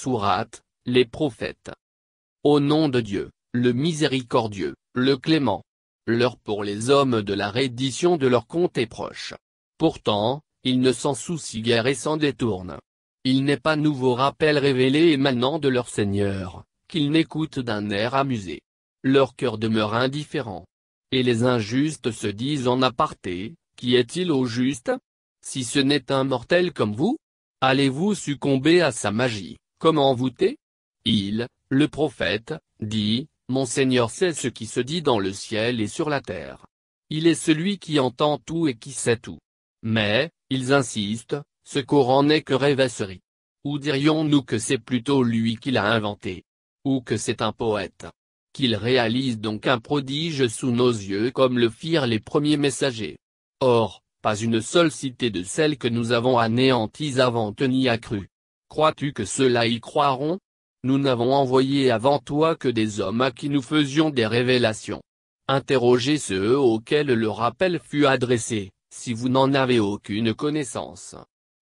Sourate, les prophètes. Au nom de Dieu, le miséricordieux, le clément. L'heure pour les hommes de la reddition de leur compte est proche. Pourtant, ils ne s'en soucient guère et s'en détournent. Il n'est pas nouveau rappel révélé émanant de leur Seigneur, qu'ils n'écoutent d'un air amusé. Leur cœur demeure indifférent. Et les injustes se disent en aparté, qui est-il au juste Si ce n'est un mortel comme vous Allez-vous succomber à sa magie Comment voûter Il, le prophète, dit, Mon Seigneur sait ce qui se dit dans le ciel et sur la terre. Il est celui qui entend tout et qui sait tout. Mais, ils insistent, ce Coran n'est que rêvasserie. Ou dirions-nous que c'est plutôt lui qui l'a inventé Ou que c'est un poète Qu'il réalise donc un prodige sous nos yeux comme le firent les premiers messagers. Or, pas une seule cité de celles que nous avons anéanties avant a cru. Crois-tu que ceux-là y croiront Nous n'avons envoyé avant toi que des hommes à qui nous faisions des révélations. Interrogez ceux auxquels le rappel fut adressé, si vous n'en avez aucune connaissance.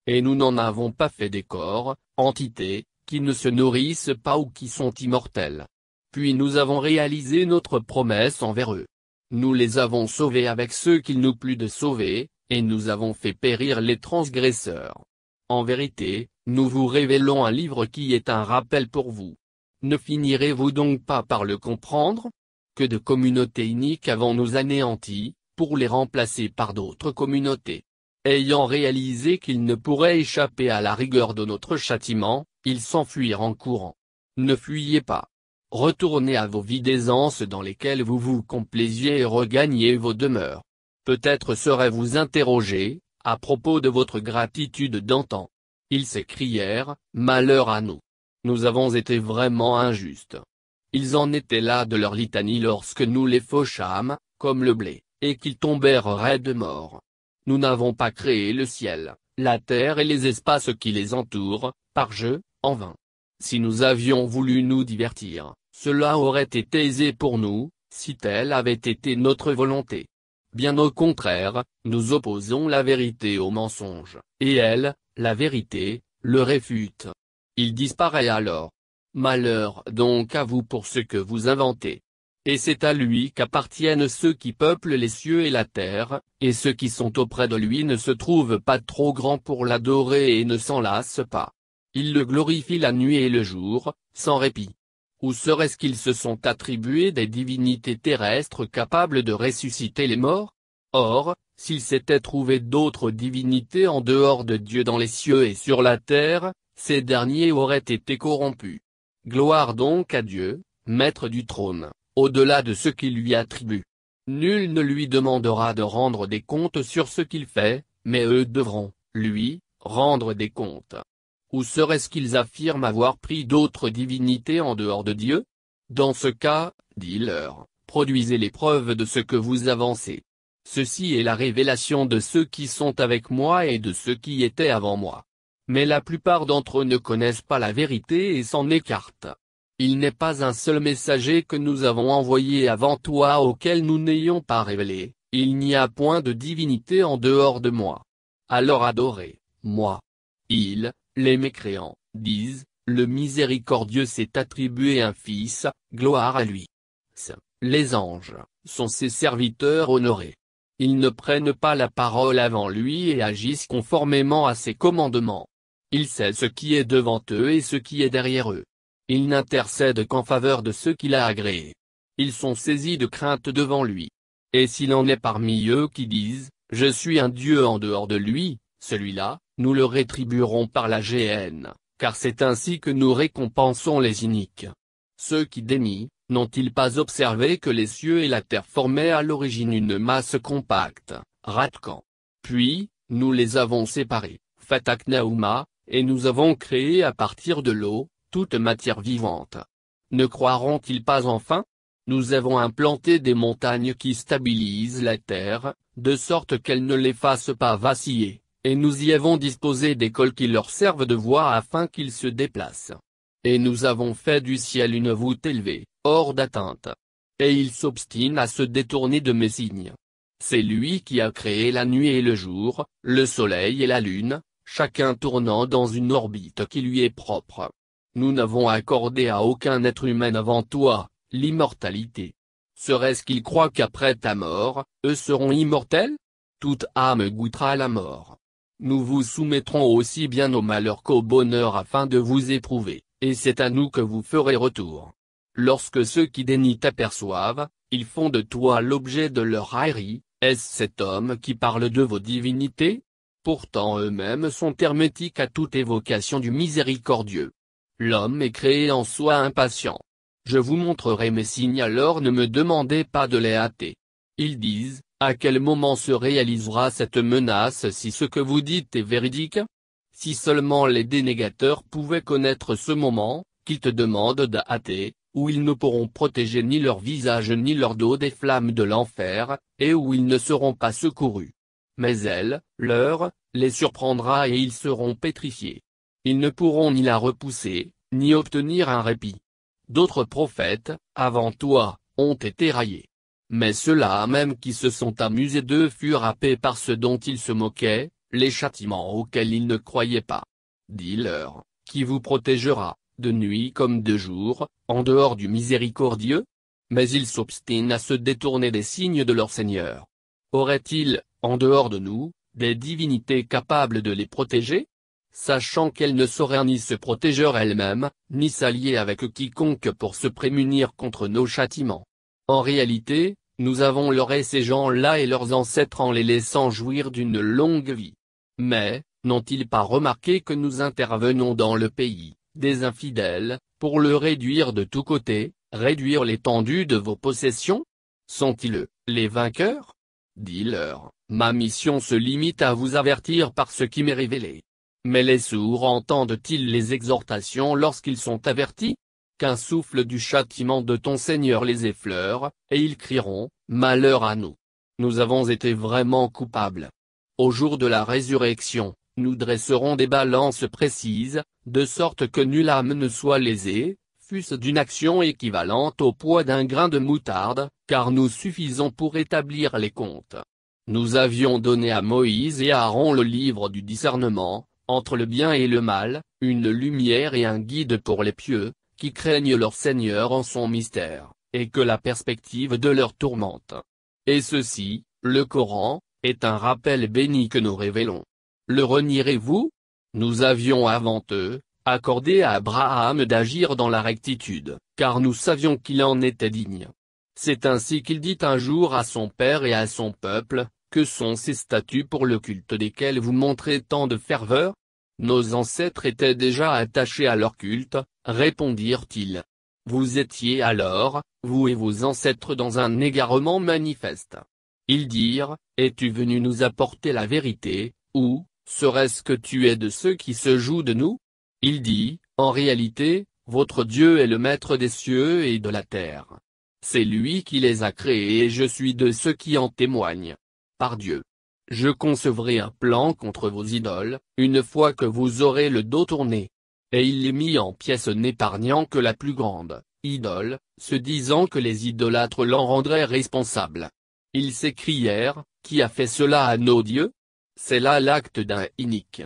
Et nous n'en avons pas fait des corps, entités, qui ne se nourrissent pas ou qui sont immortels. Puis nous avons réalisé notre promesse envers eux. Nous les avons sauvés avec ceux qu'il nous plut de sauver, et nous avons fait périr les transgresseurs. En vérité, nous vous révélons un livre qui est un rappel pour vous. Ne finirez-vous donc pas par le comprendre Que de communautés uniques avons-nous anéanties, pour les remplacer par d'autres communautés Ayant réalisé qu'ils ne pourraient échapper à la rigueur de notre châtiment, ils s'enfuirent en courant. Ne fuyez pas. Retournez à vos vies d'aisance dans lesquelles vous vous complaisiez et regagnez vos demeures. Peut-être serez-vous interrogé, à propos de votre gratitude d'antan. Ils s'écrièrent, malheur à nous. Nous avons été vraiment injustes. Ils en étaient là de leur litanie lorsque nous les fauchâmes, comme le blé, et qu'ils tombèrent raides morts. Nous n'avons pas créé le ciel, la terre et les espaces qui les entourent, par jeu, en vain. Si nous avions voulu nous divertir, cela aurait été aisé pour nous, si telle avait été notre volonté. Bien au contraire, nous opposons la vérité au mensonge, et elle, la vérité, le réfute. Il disparaît alors. Malheur donc à vous pour ce que vous inventez. Et c'est à lui qu'appartiennent ceux qui peuplent les cieux et la terre, et ceux qui sont auprès de lui ne se trouvent pas trop grands pour l'adorer et ne s'en lassent pas. Il le glorifie la nuit et le jour, sans répit. Ou serait-ce qu'ils se sont attribués des divinités terrestres capables de ressusciter les morts Or, s'ils s'étaient trouvé d'autres divinités en dehors de Dieu dans les cieux et sur la terre, ces derniers auraient été corrompus. Gloire donc à Dieu, maître du trône, au-delà de ce qu'il lui attribue. Nul ne lui demandera de rendre des comptes sur ce qu'il fait, mais eux devront, lui, rendre des comptes. Ou serait-ce qu'ils affirment avoir pris d'autres divinités en dehors de Dieu Dans ce cas, dis-leur, produisez les preuves de ce que vous avancez. Ceci est la révélation de ceux qui sont avec moi et de ceux qui étaient avant moi. Mais la plupart d'entre eux ne connaissent pas la vérité et s'en écartent. Il n'est pas un seul messager que nous avons envoyé avant toi auquel nous n'ayons pas révélé, il n'y a point de divinité en dehors de moi. Alors adorez, moi. Il, les mécréants, disent, le miséricordieux s'est attribué un fils, gloire à lui. Les anges, sont ses serviteurs honorés. Ils ne prennent pas la parole avant lui et agissent conformément à ses commandements. Il sait ce qui est devant eux et ce qui est derrière eux. Ils n'intercèdent qu'en faveur de ceux qu'il a agréé. Ils sont saisis de crainte devant lui. Et s'il en est parmi eux qui disent, je suis un Dieu en dehors de lui, celui-là, nous le rétribuerons par la GN, car c'est ainsi que nous récompensons les iniques. Ceux qui dénient, n'ont-ils pas observé que les cieux et la terre formaient à l'origine une masse compacte, Ratkan Puis, nous les avons séparés, fataknauma, et nous avons créé à partir de l'eau, toute matière vivante. Ne croiront-ils pas enfin Nous avons implanté des montagnes qui stabilisent la terre, de sorte qu'elle ne les fasse pas vaciller. Et nous y avons disposé des cols qui leur servent de voie afin qu'ils se déplacent. Et nous avons fait du ciel une voûte élevée, hors d'atteinte. Et ils s'obstinent à se détourner de mes signes. C'est lui qui a créé la nuit et le jour, le soleil et la lune, chacun tournant dans une orbite qui lui est propre. Nous n'avons accordé à aucun être humain avant toi, l'immortalité. Serait-ce qu'ils croient qu'après ta mort, eux seront immortels Toute âme goûtera la mort. Nous vous soumettrons aussi bien au malheur qu'au bonheur afin de vous éprouver, et c'est à nous que vous ferez retour. Lorsque ceux qui dénient t'aperçoivent, ils font de toi l'objet de leur raillerie, est-ce cet homme qui parle de vos divinités Pourtant eux-mêmes sont hermétiques à toute évocation du miséricordieux. L'homme est créé en soi impatient. Je vous montrerai mes signes alors ne me demandez pas de les hâter. Ils disent, à quel moment se réalisera cette menace si ce que vous dites est véridique Si seulement les dénégateurs pouvaient connaître ce moment, qu'ils te demandent d'hâter, où ils ne pourront protéger ni leur visage ni leur dos des flammes de l'enfer, et où ils ne seront pas secourus. Mais elle, l'heure, les surprendra et ils seront pétrifiés. Ils ne pourront ni la repousser, ni obtenir un répit. D'autres prophètes, avant toi, ont été raillés. Mais ceux-là même qui se sont amusés d'eux furent happés par ce dont ils se moquaient, les châtiments auxquels ils ne croyaient pas. Dis-leur, qui vous protégera, de nuit comme de jour, en dehors du miséricordieux Mais ils s'obstinent à se détourner des signes de leur Seigneur. Auraient-ils, en dehors de nous, des divinités capables de les protéger Sachant qu'elles ne sauraient ni se protéger elles-mêmes, ni s'allier avec quiconque pour se prémunir contre nos châtiments. En réalité, nous avons leurré ces gens-là et leurs ancêtres en les laissant jouir d'une longue vie. Mais, n'ont-ils pas remarqué que nous intervenons dans le pays, des infidèles, pour le réduire de tous côtés, réduire l'étendue de vos possessions Sont-ils, les vainqueurs Dis-leur, ma mission se limite à vous avertir par ce qui m'est révélé. Mais les sourds entendent-ils les exhortations lorsqu'ils sont avertis qu'un souffle du châtiment de ton Seigneur les effleure, et ils crieront, Malheur à nous. Nous avons été vraiment coupables. Au jour de la résurrection, nous dresserons des balances précises, de sorte que nulle âme ne soit lésée, fût-ce d'une action équivalente au poids d'un grain de moutarde, car nous suffisons pour établir les comptes. Nous avions donné à Moïse et à Aaron le livre du discernement, entre le bien et le mal, une lumière et un guide pour les pieux, qui craignent leur Seigneur en son mystère, et que la perspective de leur tourmente. Et ceci, le Coran, est un rappel béni que nous révélons. Le renierez-vous Nous avions avant eux, accordé à Abraham d'agir dans la rectitude, car nous savions qu'il en était digne. C'est ainsi qu'il dit un jour à son père et à son peuple, que sont ces statuts pour le culte desquels vous montrez tant de ferveur nos ancêtres étaient déjà attachés à leur culte, répondirent-ils. Vous étiez alors, vous et vos ancêtres dans un égarement manifeste. Ils dirent, es-tu venu nous apporter la vérité, ou, serait-ce que tu es de ceux qui se jouent de nous Il dit, en réalité, votre Dieu est le maître des cieux et de la terre. C'est lui qui les a créés et je suis de ceux qui en témoignent. Par Dieu. Je concevrai un plan contre vos idoles, une fois que vous aurez le dos tourné. Et il les mit en pièces n'épargnant que la plus grande, idole, se disant que les idolâtres l'en rendraient responsable. Ils s'écrièrent, Qui a fait cela à nos dieux C'est là l'acte d'un inique.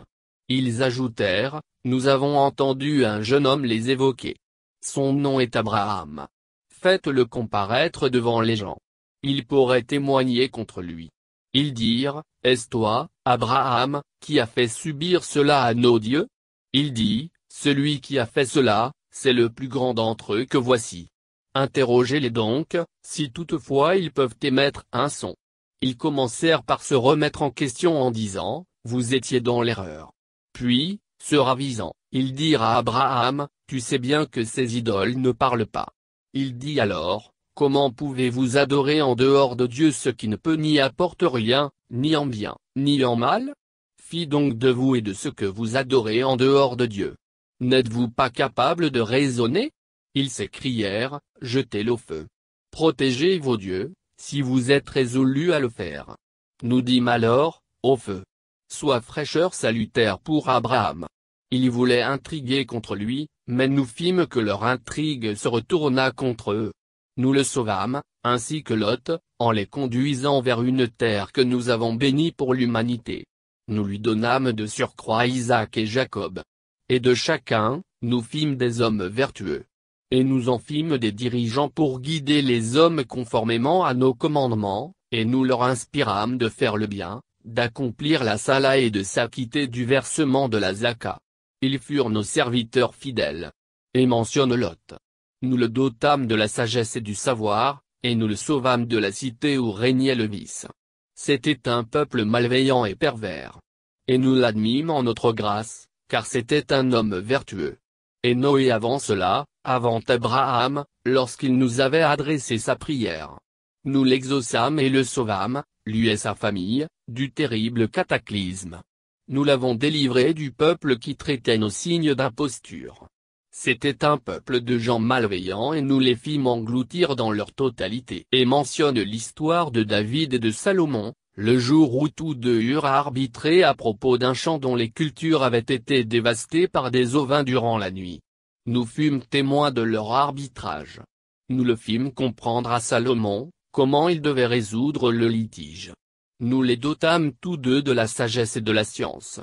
Ils ajoutèrent, Nous avons entendu un jeune homme les évoquer. Son nom est Abraham. Faites-le comparaître devant les gens. Il pourrait témoigner contre lui. Ils dirent, Est-ce toi, Abraham, qui a fait subir cela à nos dieux Il dit, Celui qui a fait cela, c'est le plus grand d'entre eux que voici. Interrogez-les donc, si toutefois ils peuvent émettre un son. Ils commencèrent par se remettre en question en disant, Vous étiez dans l'erreur. Puis, se ravisant, ils dirent à Abraham, Tu sais bien que ces idoles ne parlent pas. Il dit alors, Comment pouvez-vous adorer en dehors de Dieu ce qui ne peut ni apporte rien, ni en bien, ni en mal Fi donc de vous et de ce que vous adorez en dehors de Dieu. N'êtes-vous pas capable de raisonner Ils s'écrièrent, jetez-le au feu. Protégez vos dieux, si vous êtes résolus à le faire. Nous dîmes alors, au feu. Sois fraîcheur salutaire pour Abraham. Ils voulaient intriguer contre lui, mais nous fîmes que leur intrigue se retourna contre eux nous le sauvâmes, ainsi que Lot, en les conduisant vers une terre que nous avons bénie pour l'humanité. Nous lui donnâmes de surcroît Isaac et Jacob. Et de chacun, nous fîmes des hommes vertueux. Et nous en fîmes des dirigeants pour guider les hommes conformément à nos commandements, et nous leur inspirâmes de faire le bien, d'accomplir la sala et de s'acquitter du versement de la zaka. Ils furent nos serviteurs fidèles. Et mentionne Lot nous le dotâmes de la sagesse et du savoir, et nous le sauvâmes de la cité où régnait le vice. C'était un peuple malveillant et pervers. Et nous l'admîmes en notre grâce, car c'était un homme vertueux. Et Noé avant cela, avant Abraham, lorsqu'il nous avait adressé sa prière. Nous l'exaucâmes et le sauvâmes, lui et sa famille, du terrible cataclysme. Nous l'avons délivré du peuple qui traitait nos signes d'imposture. C'était un peuple de gens malveillants et nous les fîmes engloutir dans leur totalité. Et mentionne l'histoire de David et de Salomon, le jour où tous deux eurent arbitré à propos d'un champ dont les cultures avaient été dévastées par des ovins durant la nuit. Nous fûmes témoins de leur arbitrage. Nous le fîmes comprendre à Salomon, comment il devait résoudre le litige. Nous les dotâmes tous deux de la sagesse et de la science.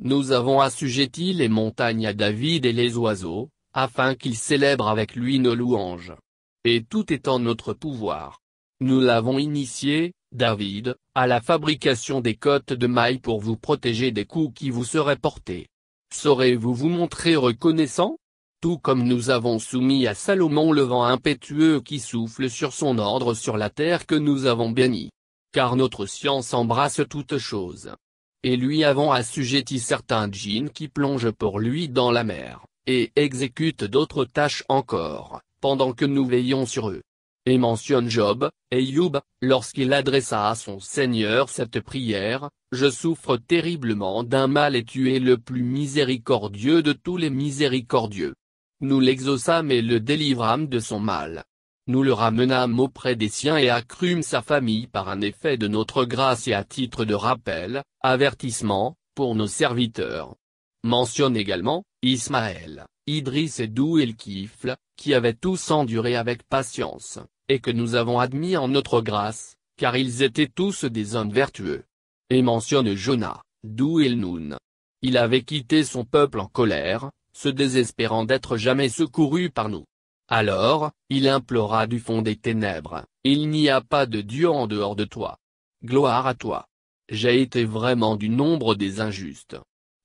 Nous avons assujetti les montagnes à David et les oiseaux, afin qu'ils célèbrent avec lui nos louanges. Et tout est en notre pouvoir. Nous l'avons initié, David, à la fabrication des côtes de mailles pour vous protéger des coups qui vous seraient portés. Saurez-vous vous montrer reconnaissant Tout comme nous avons soumis à Salomon le vent impétueux qui souffle sur son ordre sur la terre que nous avons bénie. Car notre science embrasse toutes choses et lui avons assujetti certains djinns qui plongent pour lui dans la mer, et exécutent d'autres tâches encore, pendant que nous veillons sur eux. Et mentionne Job, et Youb, lorsqu'il adressa à son Seigneur cette prière, Je souffre terriblement d'un mal et tu es le plus miséricordieux de tous les miséricordieux. Nous l'exaucâmes et le délivrâmes de son mal, nous le ramenâmes auprès des siens et accrûmes sa famille par un effet de notre grâce et à titre de rappel, avertissement, pour nos serviteurs. Mentionne également, Ismaël, idris et Dou el Kifl, qui avaient tous enduré avec patience, et que nous avons admis en notre grâce, car ils étaient tous des hommes vertueux. Et mentionne Jonah, Dou el Noun. Il avait quitté son peuple en colère, se désespérant d'être jamais secouru par nous. Alors, il implora du fond des ténèbres, Il n'y a pas de Dieu en dehors de toi. Gloire à toi. J'ai été vraiment du nombre des injustes.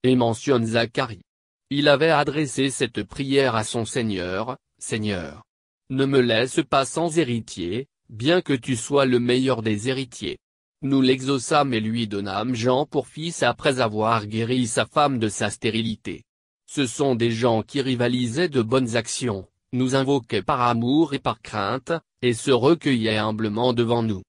Et mentionne Zacharie. Il avait adressé cette prière à son Seigneur, Seigneur. Ne me laisse pas sans héritier, bien que tu sois le meilleur des héritiers. Nous l'exauçâmes et lui donnâmes Jean pour fils après avoir guéri sa femme de sa stérilité. Ce sont des gens qui rivalisaient de bonnes actions, nous invoquait par amour et par crainte, et se recueillait humblement devant nous.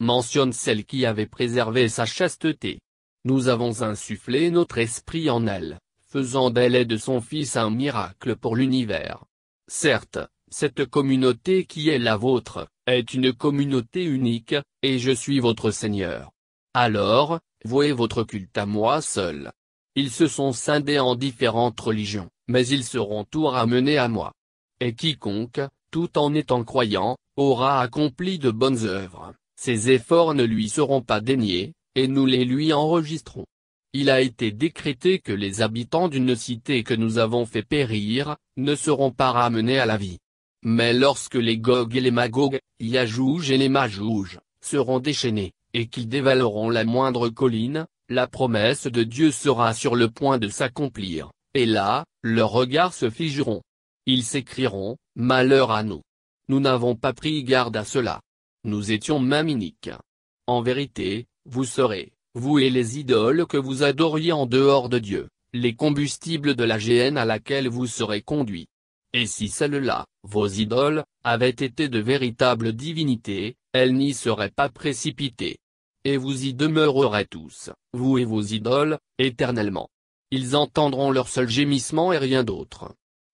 Mentionne celle qui avait préservé sa chasteté. Nous avons insufflé notre esprit en elle, faisant d'elle et de son Fils un miracle pour l'univers. Certes, cette communauté qui est la vôtre, est une communauté unique, et je suis votre Seigneur. Alors, vouez votre culte à moi seul. Ils se sont scindés en différentes religions, mais ils seront tous ramenés à moi et quiconque, tout en étant croyant, aura accompli de bonnes œuvres, ses efforts ne lui seront pas déniés, et nous les lui enregistrons. Il a été décrété que les habitants d'une cité que nous avons fait périr, ne seront pas ramenés à la vie. Mais lorsque les Gogues et les Magog, Yajouj et les Majouges, seront déchaînés, et qu'ils dévaleront la moindre colline, la promesse de Dieu sera sur le point de s'accomplir, et là, leurs regards se figeront. Ils s'écriront, « Malheur à nous. Nous n'avons pas pris garde à cela. Nous étions maminiques. En vérité, vous serez, vous et les idoles que vous adoriez en dehors de Dieu, les combustibles de la géhenne à laquelle vous serez conduits. Et si celles-là, vos idoles, avaient été de véritables divinités, elles n'y seraient pas précipitées. Et vous y demeurerez tous, vous et vos idoles, éternellement. Ils entendront leur seul gémissement et rien d'autre.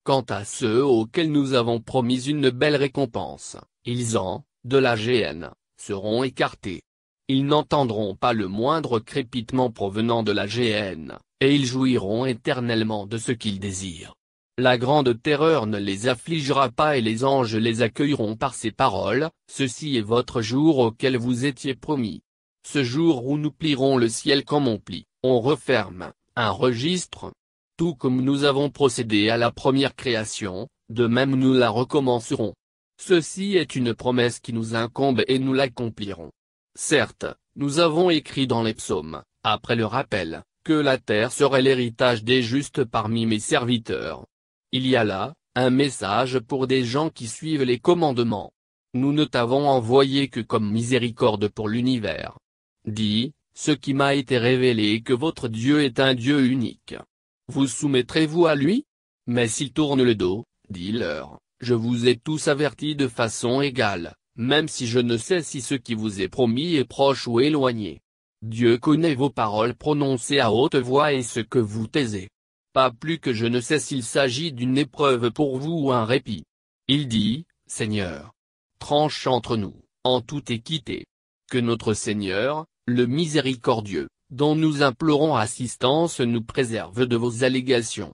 Quant à ceux auxquels nous avons promis une belle récompense, ils en, de la GN, seront écartés. Ils n'entendront pas le moindre crépitement provenant de la GN, et ils jouiront éternellement de ce qu'ils désirent. La grande terreur ne les affligera pas et les anges les accueilleront par ces paroles, ceci est votre jour auquel vous étiez promis. Ce jour où nous plierons le ciel comme on plie, on referme, un registre, tout comme nous avons procédé à la première création, de même nous la recommencerons. Ceci est une promesse qui nous incombe et nous l'accomplirons. Certes, nous avons écrit dans les psaumes, après le rappel, que la terre serait l'héritage des justes parmi mes serviteurs. Il y a là, un message pour des gens qui suivent les commandements. Nous ne t'avons envoyé que comme miséricorde pour l'univers. Dis, ce qui m'a été révélé que votre Dieu est un Dieu unique. Vous soumettrez-vous à lui Mais s'il tourne le dos, dis leur je vous ai tous avertis de façon égale, même si je ne sais si ce qui vous est promis est proche ou éloigné. Dieu connaît vos paroles prononcées à haute voix et ce que vous taisez. Pas plus que je ne sais s'il s'agit d'une épreuve pour vous ou un répit. Il dit, Seigneur, tranche entre nous, en toute équité. Que notre Seigneur, le miséricordieux, dont nous implorons assistance nous préserve de vos allégations.